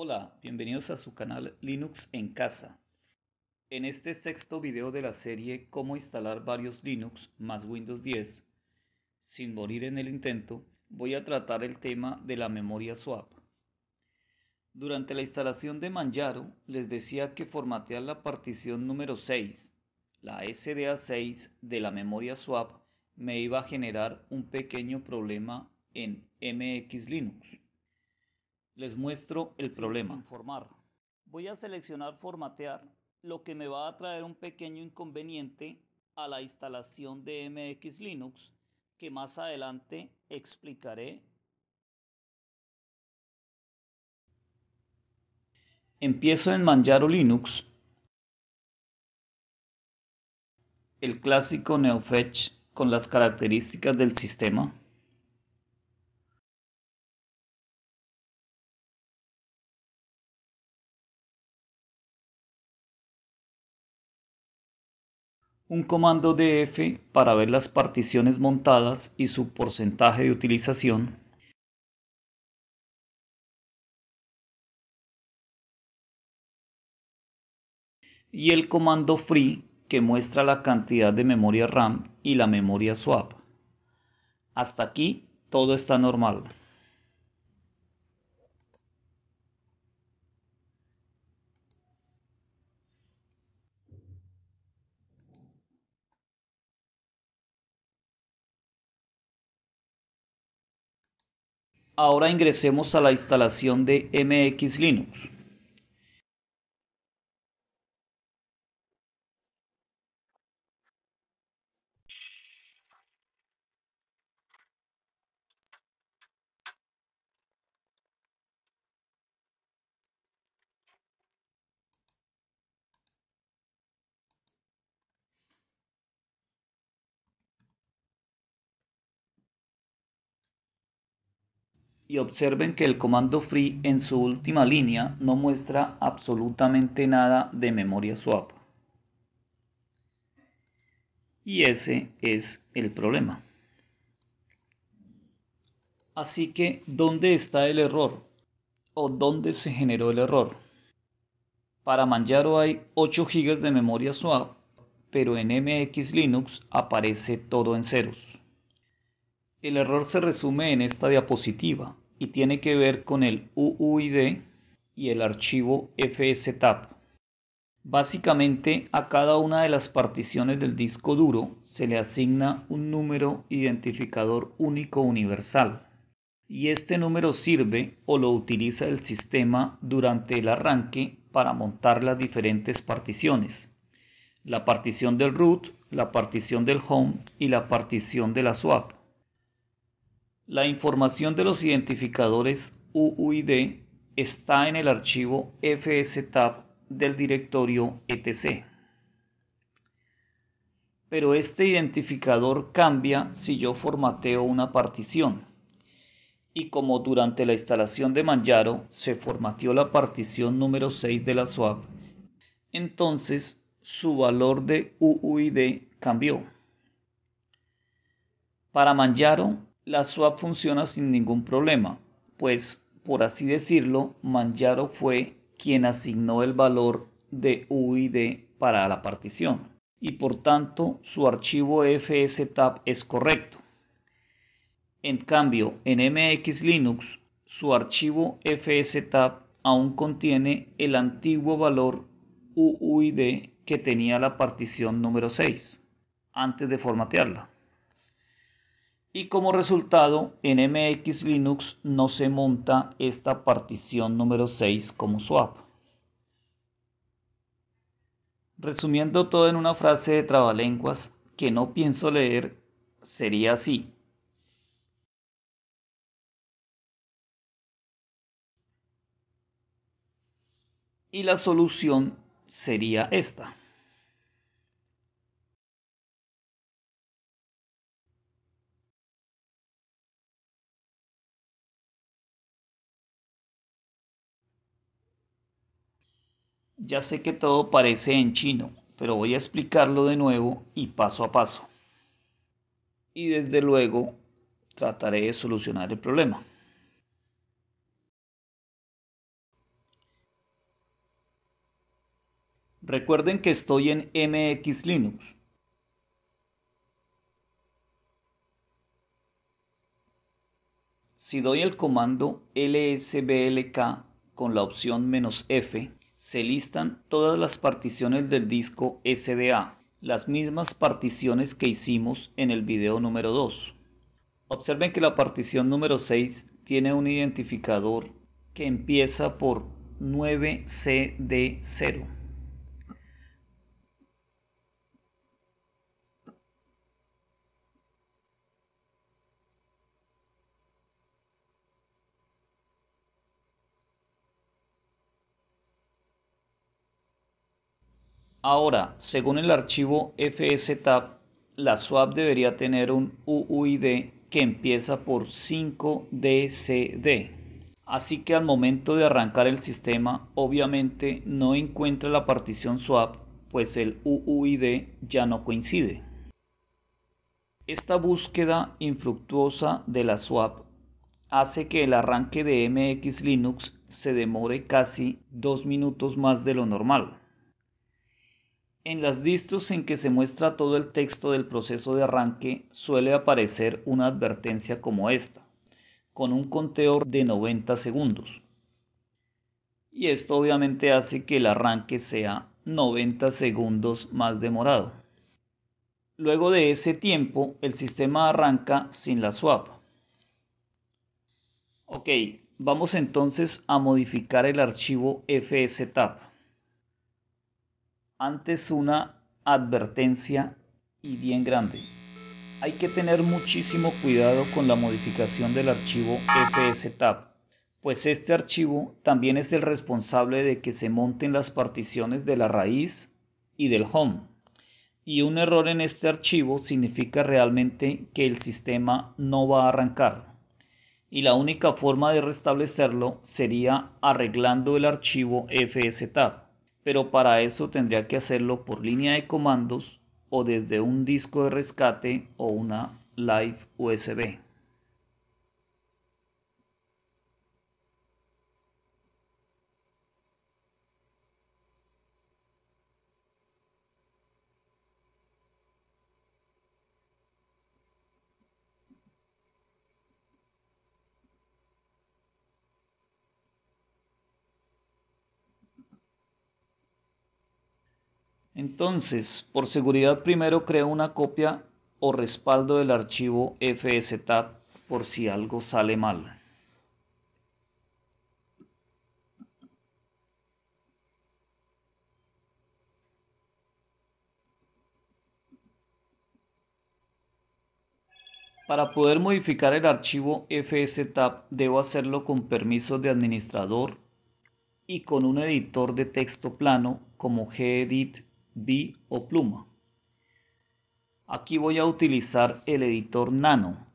Hola, bienvenidos a su canal Linux en casa. En este sexto video de la serie Cómo instalar varios Linux más Windows 10 sin morir en el intento, voy a tratar el tema de la memoria swap. Durante la instalación de Manjaro les decía que formatear la partición número 6, la SDA6 de la memoria swap, me iba a generar un pequeño problema en MX Linux. Les muestro el problema. Voy a seleccionar formatear, lo que me va a traer un pequeño inconveniente a la instalación de MX Linux, que más adelante explicaré. Empiezo en Manjaro Linux, el clásico NeoFetch con las características del sistema. un comando df para ver las particiones montadas y su porcentaje de utilización, y el comando free que muestra la cantidad de memoria RAM y la memoria swap. Hasta aquí todo está normal. Ahora ingresemos a la instalación de MX Linux. y observen que el comando free en su última línea no muestra absolutamente nada de memoria swap. Y ese es el problema. Así que, ¿dónde está el error? ¿O dónde se generó el error? Para Manjaro hay 8 GB de memoria swap, pero en MX Linux aparece todo en ceros. El error se resume en esta diapositiva y tiene que ver con el UUID y el archivo FSTAP. Básicamente a cada una de las particiones del disco duro se le asigna un número identificador único universal y este número sirve o lo utiliza el sistema durante el arranque para montar las diferentes particiones. La partición del root, la partición del home y la partición de la swap. La información de los identificadores UUID está en el archivo FSTab del directorio etc. Pero este identificador cambia si yo formateo una partición. Y como durante la instalación de Manjaro se formateó la partición número 6 de la swap, entonces su valor de UUID cambió. Para Manjaro, la swap funciona sin ningún problema, pues, por así decirlo, Manjaro fue quien asignó el valor de UID para la partición y por tanto su archivo fstab es correcto. En cambio, en MX Linux su archivo fstab aún contiene el antiguo valor UUID que tenía la partición número 6 antes de formatearla y como resultado en MX Linux no se monta esta partición número 6 como swap. Resumiendo todo en una frase de trabalenguas que no pienso leer, sería así. Y la solución sería esta. Ya sé que todo parece en chino, pero voy a explicarlo de nuevo y paso a paso. Y desde luego trataré de solucionar el problema. Recuerden que estoy en MX Linux. Si doy el comando lsblk con la opción "-f", se listan todas las particiones del disco SDA, las mismas particiones que hicimos en el video número 2. Observen que la partición número 6 tiene un identificador que empieza por 9CD0. Ahora, según el archivo FSTAP, la swap debería tener un UUID que empieza por 5DCD. Así que al momento de arrancar el sistema, obviamente no encuentra la partición swap, pues el UUID ya no coincide. Esta búsqueda infructuosa de la swap hace que el arranque de MX Linux se demore casi dos minutos más de lo normal. En las distros en que se muestra todo el texto del proceso de arranque suele aparecer una advertencia como esta, con un conteo de 90 segundos. Y esto obviamente hace que el arranque sea 90 segundos más demorado. Luego de ese tiempo, el sistema arranca sin la swap. Ok, vamos entonces a modificar el archivo FSTAP. Antes una advertencia y bien grande. Hay que tener muchísimo cuidado con la modificación del archivo FSTab, pues este archivo también es el responsable de que se monten las particiones de la raíz y del home. Y un error en este archivo significa realmente que el sistema no va a arrancar. Y la única forma de restablecerlo sería arreglando el archivo FSTab pero para eso tendría que hacerlo por línea de comandos o desde un disco de rescate o una live USB. Entonces, por seguridad primero creo una copia o respaldo del archivo FSTAB por si algo sale mal. Para poder modificar el archivo FSTAB debo hacerlo con permisos de administrador y con un editor de texto plano como gedit B o pluma. Aquí voy a utilizar el editor nano.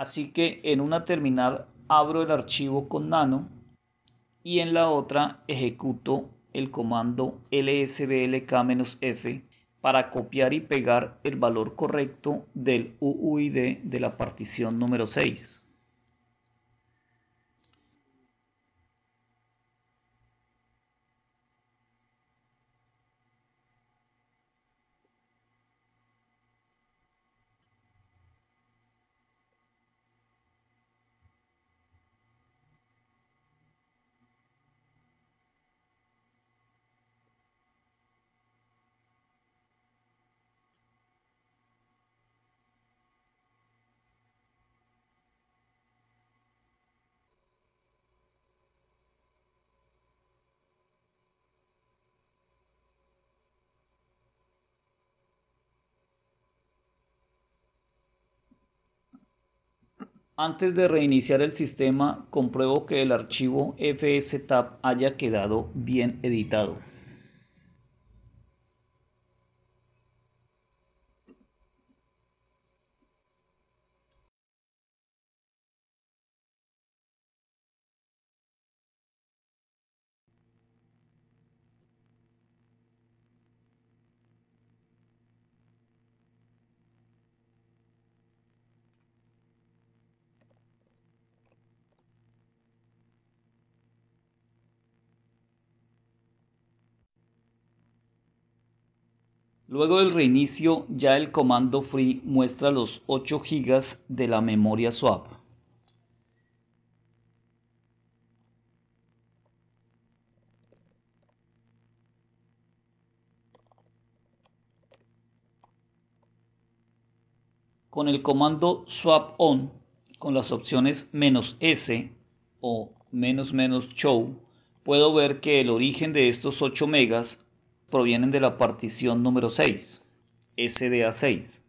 Así que en una terminal abro el archivo con nano y en la otra ejecuto el comando lsblk-f para copiar y pegar el valor correcto del UUID de la partición número 6. Antes de reiniciar el sistema, compruebo que el archivo fstab haya quedado bien editado. Luego del reinicio, ya el comando free muestra los 8 GB de la memoria swap. Con el comando swap on, con las opciones "-s", o "-show", puedo ver que el origen de estos 8 megas provienen de la partición número 6, SDA 6.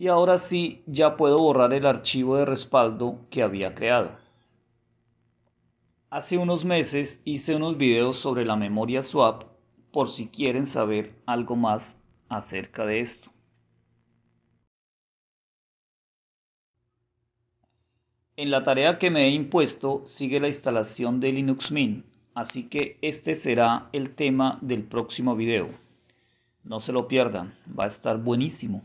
y ahora sí ya puedo borrar el archivo de respaldo que había creado. Hace unos meses hice unos videos sobre la memoria swap por si quieren saber algo más acerca de esto. En la tarea que me he impuesto sigue la instalación de Linux Mint, así que este será el tema del próximo video. No se lo pierdan, va a estar buenísimo.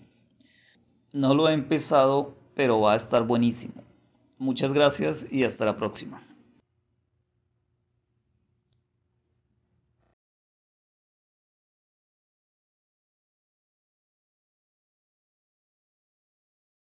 No lo he empezado, pero va a estar buenísimo. Muchas gracias y hasta la próxima.